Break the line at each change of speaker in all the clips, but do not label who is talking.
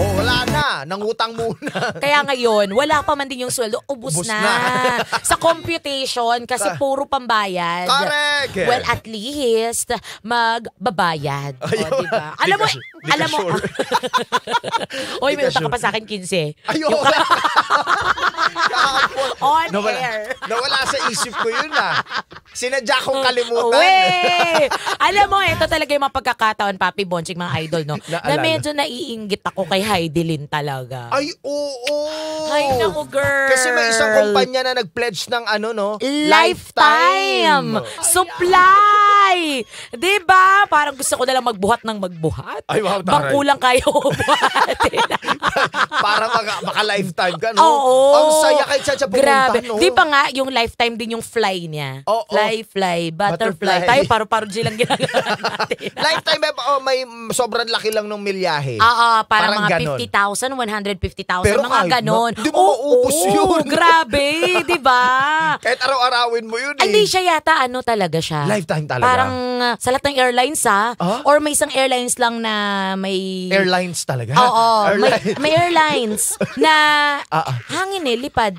Oh, wala na. Nangutang muna. Kaya ngayon, wala pa man din yung sweldo. Ubus, Ubus na. na. sa computation, kasi puro pambayad. Correct! Well, at least, magbabayad. Ayaw. O, diba? alam mo, ka, di alam mo. Sure. Ah. Oy, may utak ka pa sa akin 15. Ayoko. Yung... On nawala, air. Nawala sa isip ko yun ah. Sinadya kong oh, kalimutan. Uwe! Alam mo, ito talaga yung mga pagkakataon, Papi Bonching, mga idol, no? na medyo naiingit ako kay Heidi Lynn talaga. Ay, oo! Ay, naku, girl! Kasi may isang kumpanya na nag-pledge ng ano, no? Lifetime! Lifetime. Supply! Di ba? Parang gusto ko na lang magbuhat ng magbuhat. Ay, wow, taray. Bakulang kayo buhatin. para maka, maka lifetime ka, no? Oo. Ang saya kay Chacha pumunta, Grabe. no? Di pa nga, yung lifetime din yung fly niya. Oo. Fly, fly, butterfly. Butterfly. Tayo paro-paro G lang ginagawa natin.
lifetime, may, eh, oh, may sobrang laki lang nung milyahe. Oo, ah, ah, parang, Parang mga
50,000, 150,000, mga kahit ma- ganon. di mo maubos yun. grabe, di ba? Kahit araw-arawin mo yun, eh. Hindi siya yata, ano talaga siya. Lifetime talaga. Parang uh, sa lahat ng airlines ha, huh? Ah? or may isang airlines lang na may... Airlines talaga? Oo, airlines. May, may airlines na uh-uh. hangin eh, lipad.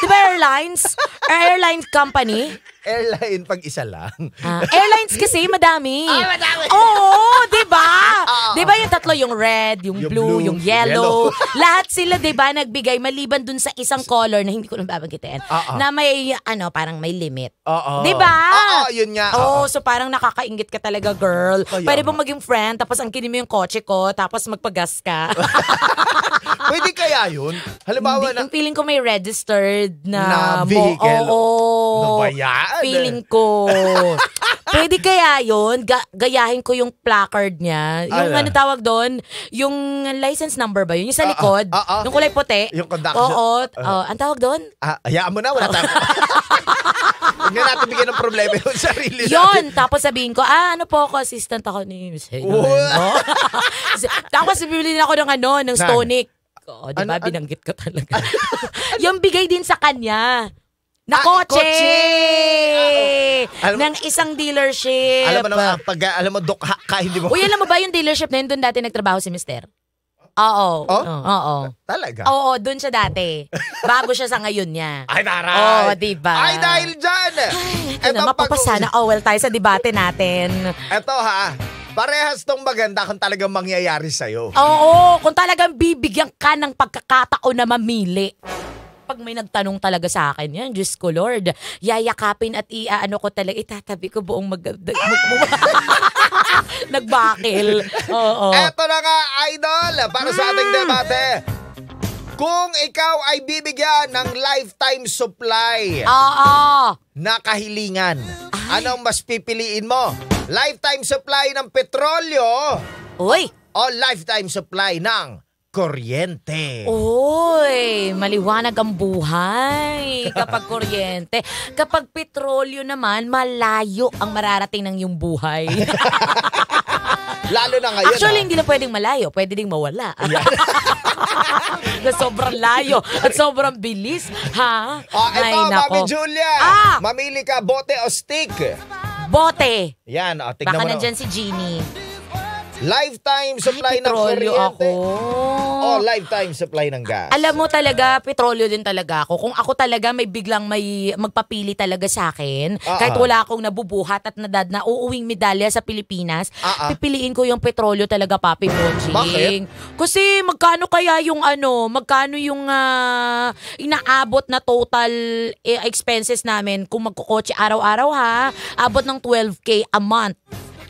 diba airlines? airline company? airline pag isa lang. Ah, airlines kasi madami. Ah, madami. Oo, 'di ba? Oo. 'Di ba yung tatlo, yung red, yung, Yung blue, blue, yung yellow. lahat sila 'di ba nagbigay maliban dun sa isang color na hindi ko na babanggitin. Oo. Ah, ah. Na may ano, parang may limit. Oo. 'Di ba? Oo, yun nga. Oo. Oo, so parang nakakaingit ka talaga, girl. Pwede nga. bang maging friend tapos ang mo yung kotse ko tapos magpagas ka. Pwede kaya yun? Halimbawa Hindi, na... Feeling ko may registered na... Na vehicle? Oo. Oh, oh, Nabayaan. Feeling ko. Pwede kaya yun? Ga- gayahin ko yung placard niya. Yung Ala. ano tawag doon? Yung license number ba yun? Yung sa ah, ah, likod? Uh, uh, uh, uh. Yung kulay puti? Yung conduction? Oo. Uh, uh, ang tawag doon?
Ah, hayaan mo na. Wala tayo. Huwag na natin bigyan ng problema yung sarili Yun.
Tapos sabihin ko, ah, ano po ako, assistant ako ni Miss Hayden. Ano? Oh. tapos bibili na ako ng ano, ng Stonic ko. Oh, di ano, ba? Ano, Binanggit ko talaga. Ano? yung bigay din sa kanya. Na ah, kotse! kotse! ng isang dealership. Alam mo naman, pag, alam mo, dukha ka, hindi mo. Uy, alam mo ba yung dealership na yun, doon dati nagtrabaho si Mister? Oo. Oh? Oo. Oo. Talaga? Oo, doon siya dati. Bago siya sa ngayon niya. Ay, naray! Oo, oh, diba? Ay, dahil dyan! Ay, ito na, mapapasana. Pag- oh, well, tayo sa debate natin. Ito ha, Parehas tong maganda kung talagang mangyayari sa'yo. Oo, kung talagang bibigyan ka ng pagkakataon na mamili pag may nagtanong talaga sa akin yan, Diyos ko Lord, yayakapin at iaano ko talaga, itatabi ko buong mag... mag, mag Nagbakil. Oo. Eto
na nga, idol, para sa ating mm. debate. Kung ikaw ay bibigyan ng lifetime supply Oo. na kahilingan, ay. anong mas pipiliin mo? Lifetime supply ng petrolyo. Oy! O lifetime supply ng kuryente.
Oy, maliwanag ang buhay kapag kuryente. Kapag petrolyo naman, malayo ang mararating ng iyong buhay. Lalo na ngayon. Actually, ha? Ah. hindi na pwedeng malayo. Pwede ding mawala. Yeah. na sobrang layo at sobrang bilis. Ha? Oh, ah, ito, Mami Julia. Ah! Mamili ka bote o stick. Bote. Yan, oh, tignan Baka mo. Baka nandyan
si Genie. Lifetime supply Ay, ng kuryente. ako. Oo, oh, lifetime supply ng gas.
Alam mo talaga, petrolyo din talaga ako. Kung ako talaga may biglang may magpapili talaga sa akin, Ah, kahit ah. wala akong nabubuhat at nadad na uuwing medalya sa Pilipinas, Ah, ah. pipiliin ko yung petrolyo talaga, Papi Bonching. Kasi magkano kaya yung ano, magkano yung ah, inaabot na total eh, expenses namin kung magkukotse araw-araw ha? Abot ng 12K a month.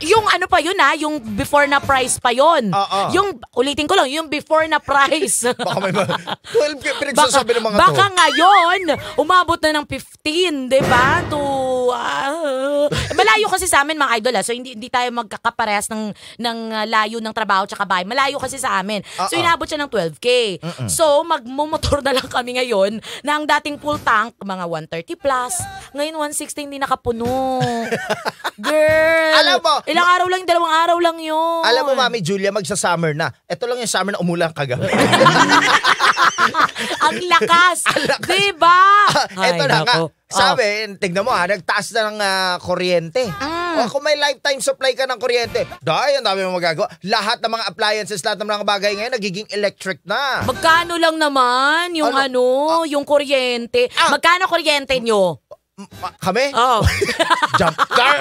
Yung ano pa yun ha, yung before na price pa yun. Oo. Yung, ulitin ko lang, yung before na price. baka may mga, 12 pinagsasabi ng mga baka to. Baka ngayon, umabot na ng 15, di ba? To, uh, malayo kasi sa amin mga idol ha, so hindi, hindi tayo magkakaparehas ng, ng ah, layo ng trabaho tsaka bahay. Malayo kasi sa amin. uh So inabot siya ng 12K. Uh-uh. So magmumotor na lang kami ngayon na ang dating full tank, mga 130 plus, ngayon 160 hindi nakapuno. Girl! Alam mo, ilang araw lang, dalawang araw lang yun. Alam mo, Mami Julia, magsa-summer na. Ito lang yung summer na umulan
kagabi. Ang lakas! Ang lakas. Diba? Ay, ito na nga. nako. Oh. Sabi, tignan mo ha, nagtaas na ng ah, kuryente. Mm. O, oh, kung may lifetime supply ka ng kuryente, dahil ang dami mong magagawa. Lahat ng mga appliances, lahat ng mga bagay ngayon, nagiging
electric na. Magkano lang naman yung ano, Ano? Ah. yung kuryente? Ah. Magkano kuryente nyo? kami? Oh. Jump car.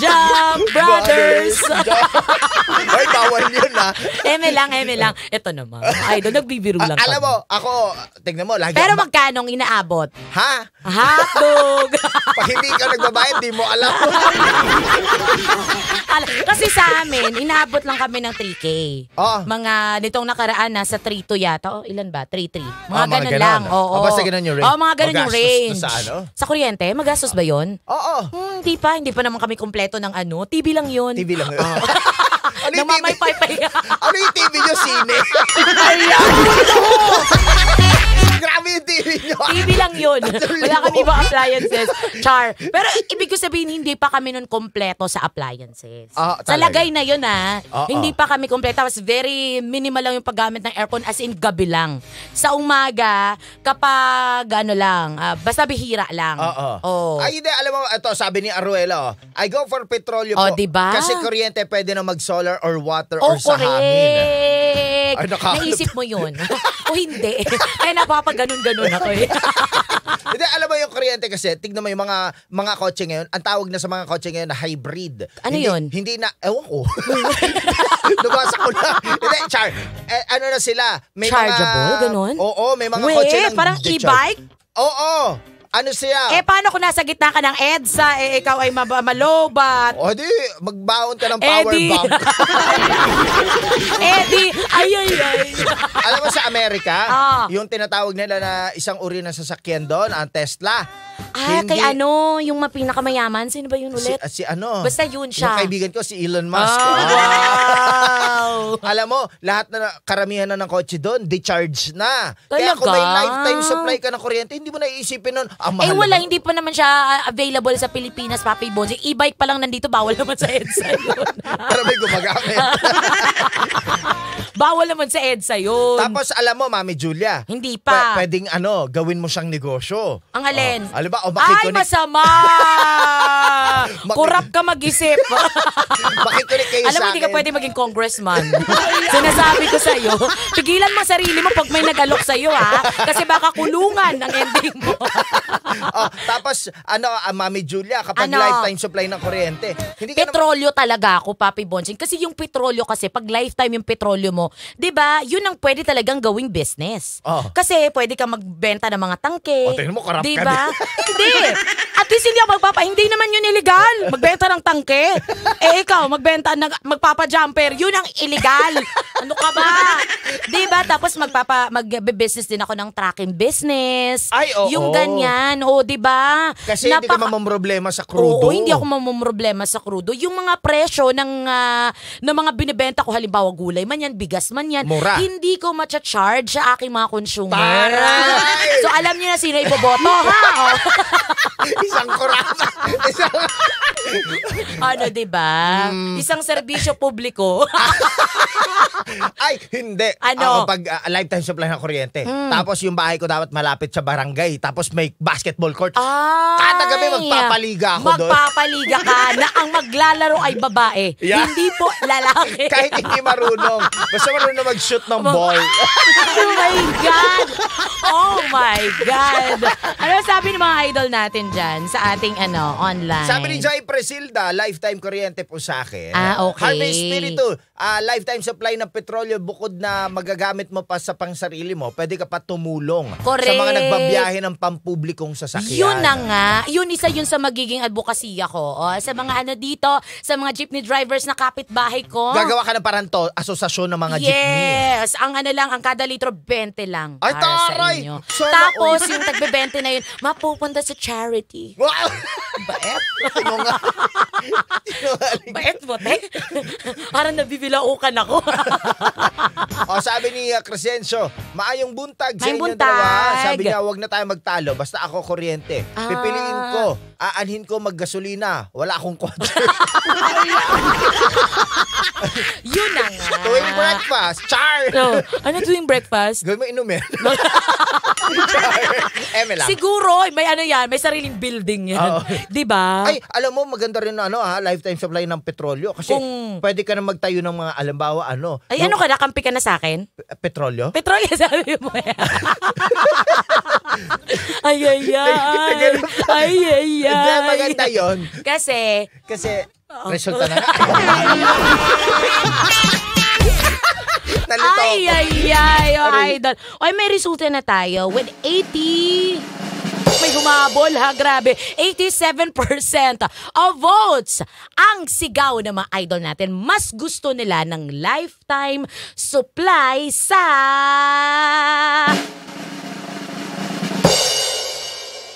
Jump Brothers. Brothers. Jump. Ay, bawal yun na. Ah. Eme lang, eme lang. Ito naman. Ay, doon nagbibiro lang. Ah, alam mo, ako, tignan mo, lagi. Pero magkano ang inaabot? Ha? Dog. Pag hindi ka nagbabayad, di mo alam. Kasi sa amin, inaabot lang kami ng 3K. Oo. Ah. Mga, nitong nakaraan, nasa 3 to yata. O, oh, ilan ba? 3-3. Mga Ah, ganun, ganun. lang. Oo. Ah, basta ganun yung range. Oo, oh, mga ganun yung range. sa ano? Sa kuryente, magastos ba yun? Oo. Hmm, hindi pa. Hindi pa naman kami kumpleto ng ano. TV lang yun. TV lang. Oo. Ano yung TV? pay ano yung TV nyo? Sine? Ayan! Grabe! kami yung TV nyo. TV lang yun. Wala kami iba appliances. Char. Pero ibig ko sabihin, hindi pa kami nun kompleto sa appliances. Oh, sa lagay na yun ah. Oh, hindi pa kami kompleto. Tapos very minimal lang yung paggamit ng aircon as in gabi lang. Sa umaga, kapag ano lang, uh, basta bihira lang. Oo. Oh, oh. Ay, hindi.
Alam mo, ito sabi ni Aruelo, oh, I
go for petroleum oh, po. Diba? Kasi kuryente
pwede na mag-solar or water oh, or sa hangin. Ay, naka- Naisip mo yun.
o hindi. Ay, napapaganon ganun-ganun ako
eh. Hindi, alam mo yung kuryente kasi, tignan mo yung mga mga kotse ngayon, ang tawag na sa mga kotse ngayon na hybrid. Ano hindi, yun? Hindi na, ewan ko.
Nabasa ko na. Hindi, char, eh, ano na sila? May Chargeable, mga, ganun?
Oo, may mga Wait, kotse ng... parang e-bike?
Oo. Ano siya? Eh, paano kung nasa gitna ka ng EDSA, eh, ikaw ay mab- malobat? O di, magbaon ka ng eh, power Eddie. bank.
eh, di, ay, ay, ay. Alam mo sa Amerika, Ah. yung tinatawag nila na isang uri ng sasakyan doon, ang Tesla, Ah, hindi. kay ano, yung mapinakamayaman? Sino ba yun ulit? Si, ah, si ano? Basta yun siya. Yung kaibigan ko, si Elon Musk. Oh.
Wow! Alam mo,
lahat na, karamihan na ng kotse doon, decharge na. Talaga? Kaya kung may lifetime supply ka
ng kuryente, hindi mo naiisipin nun, ah, mahal Eh wala, naman. hindi pa naman siya ah, available sa Pilipinas, Papi Bones. e-bike pa lang nandito, bawal naman sa EDSA yun. Pero may gumagamit.
Bawal naman sa EDSA yun. Tapos alam mo, Mami Julia. Hindi pa. P- pwedeng ano, gawin mo siyang negosyo.
Ang alin? Oh, alam ah, ba, o Ay, makikonek- masama! Kurap ka mag-isip. Bakit ulit kayo Alam mo, hindi ka pwede maging congressman. Sinasabi ko sa'yo, pigilan mo sarili mo pag may nag nagalok sa'yo ha. Kasi baka kulungan ang ending mo. oh, tapos, ano, uh, Mami Julia, kapag ano? lifetime supply ng kuryente. Hindi ka petrolyo naman... talaga ako, Papi Bonching. Kasi yung petrolyo kasi, pag lifetime yung petrolyo mo, di ba, yun ang pwede talagang gawing business. Oh. Kasi pwede ka magbenta ng mga tangke. O, oh, tingnan mo, karap diba? ka Hindi. At least hindi ako magpapa, hindi naman yun illegal. Magbenta ng tangke. Eh ikaw, magbenta ng magpapa-jumper. Yun ang illegal. Ano ka ba? 'Di ba? Tapos magpapa magbe-business din ako ng tracking business. Ay, oo. Yung ganyan, O, oh, 'di ba? Kasi Napaka- hindi ka mamumroblema sa krudo. Oo, hindi ako mamumroblema sa krudo. Yung mga presyo ng uh, ng mga binebenta ko halimbawa gulay man yan, bigas man yan, Mura. hindi ko ma-charge sa aking mga consumer. Taray! so alam niyo na sino iboboto ha. Isang kurasa. Isang... ano, di ba? Mm. Isang serbisyo publiko.
Ay, hindi. Ano? Ako pag uh, lifetime supply ng kuryente. Mm. Tapos yung bahay ko dapat malapit sa barangay. Tapos may basketball court. Ay, Kada gabi magpapaliga ako doon. Magpapaliga ka na
ang maglalaro ay babae. Yeah. Hindi po lalaki. Kahit hindi marunong. Basta marunong mag-shoot ng Mag- ball. oh my God! Oh my God! Ano sabi ng mga idol natin dyan? dyan sa ating ano, online. Sabi ni Joy
Presilda, lifetime kuryente po sa akin. Ah, okay. Harvest Spiritu, uh, ah, lifetime supply ng petrolyo bukod na magagamit mo pa sa pangsarili mo, pwede ka pa tumulong Correct. sa mga nagbabiyahe ng pampublikong sasakyan. Yun na nga.
Yun isa yun sa magiging advokasya ko. O, sa mga ano dito, sa mga jeepney drivers na kapitbahay ko. Gagawa ka ng
parang to, asosasyon ng mga yes. jeepney. Yes.
Ang ano lang, ang kada litro, 20 lang. Ay, taray! Tapos, yung tagbe-20 na yun, mapupunta sa charity City. Baet? Sinunga. Ano Baet mo, te? Parang nabibilaukan ako.
o, sabi ni uh, Crescencio, maayong buntag sa Maayong buntag. dalawa. Ah. Sabi niya, wag na tayo magtalo. Basta ako kuryente. Ah. Pipiliin ko, aanhin ko maggasolina. Wala akong kotse. Yun na nga. Tuwing breakfast,
char! No, oh, ano tuwing breakfast? Gawin mo inumin. Eme lang. Siguro, may ano yan, may sariling building yan. Oo. Di ba? Ay,
alam mo, maganda rin na ano ha, ah, lifetime supply ng petrolyo. Kasi Kung- pwede ka na magtayo ng mga, alambawa, ano. Ay, ano ka,
nakampi ka na sa akin? Petrolyo? Petrolyo, sabi mo eh. ay, ay, ay. Ay, ay, Hindi, ay. maganda yon Kasi, Kasi, resulta na nalito ay, Ay, ay, ay, oh, idol. Oy, may resulta na tayo with 80 may humabol ha, grabe. 87% of votes ang sigaw ng mga idol natin. Mas gusto nila ng lifetime supply sa...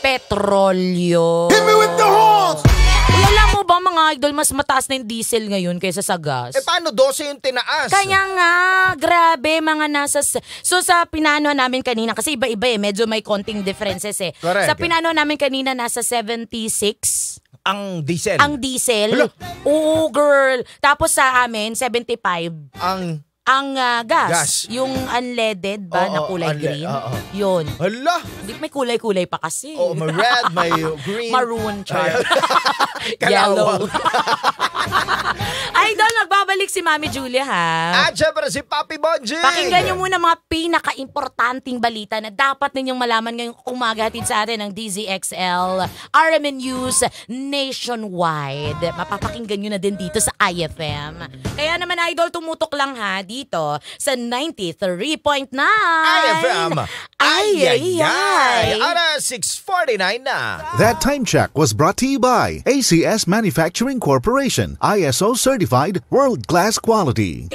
Petrolyo. Hit me with the horns! mo ba mga idol, mas mataas na yung diesel ngayon kaysa sa gas? Eh paano 12 yung tinaas? Kaya nga, grabe mga nasa... So sa pinano namin kanina, kasi iba-iba eh, medyo may konting differences eh. Correct. Sa pinano namin kanina, nasa 76 ang diesel. Ang diesel? Hello? Oo, girl. Tapos sa amin, 75. Ang ang ah, gas, Gas. yung unleaded ba Oo, na kulay unle- green, oo. yun. Hala! Hindi, may kulay-kulay pa kasi. Oh, may red, may green. Maroon, char.
Kalawa.
Yellow. Idol, nagbabalita babalik si Mami Julia ha. At syempre si Papi Bonji. Pakinggan nyo muna mga pinaka-importanting balita na dapat ninyong malaman ngayong umagatid sa atin ng DZXL, RMN News nationwide. Mapapakinggan nyo na din dito sa IFM. Kaya naman idol, tumutok lang ha dito sa 93.9. IFM. Ay, ay, ay. Ara, 6.49 na.
That time check was brought to you by ACS Manufacturing Corporation, ISO certified, world glass quality.